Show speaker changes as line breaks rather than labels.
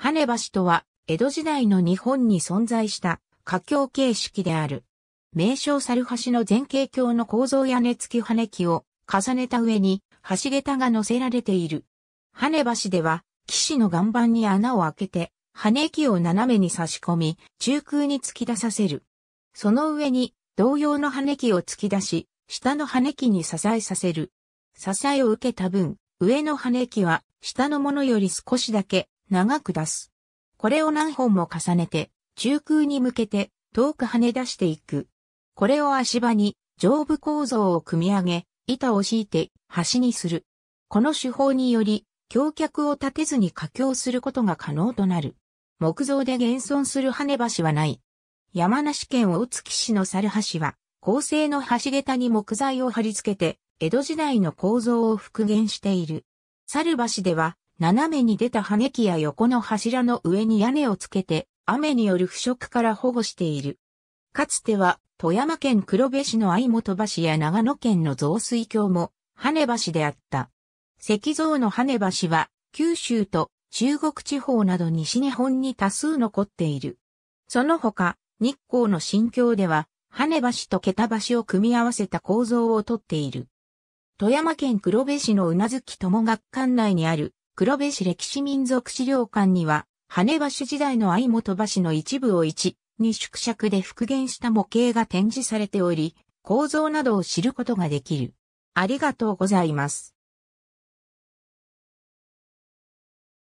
跳橋とは、江戸時代の日本に存在した、架橋形式である。名称猿橋の前景橋の構造屋根付き跳ね木を重ねた上に、橋桁が乗せられている。跳橋では、岸の岩盤に穴を開けて、跳ね木を斜めに差し込み、中空に突き出させる。その上に、同様の跳ね木を突き出し、下の跳ね木に支えさせる。支えを受けた分、上の跳ね木は、下のものより少しだけ長く出す。これを何本も重ねて、中空に向けて遠く跳ね出していく。これを足場に上部構造を組み上げ、板を敷いて端にする。この手法により、橋脚を立てずに架橋することが可能となる。木造で現存する跳ね橋はない。山梨県大月市の猿橋は、高性の橋桁に木材を貼り付けて、江戸時代の構造を復元している。猿橋では、斜めに出た羽木や横の柱の上に屋根をつけて、雨による腐食から保護している。かつては、富山県黒部市の相本橋や長野県の増水橋も、羽根橋であった。石像の羽根橋は、九州と中国地方など西日本に多数残っている。その他、日光の新橋では、羽根橋と桁橋を組み合わせた構造をとっている。富山県黒部市のうなずき友学館内にある黒部市歴史民族資料館には、羽橋時代の相本橋の一部を1に縮尺で復元した模型が展示されており、構造などを知ることができる。ありがとうご
ざいます。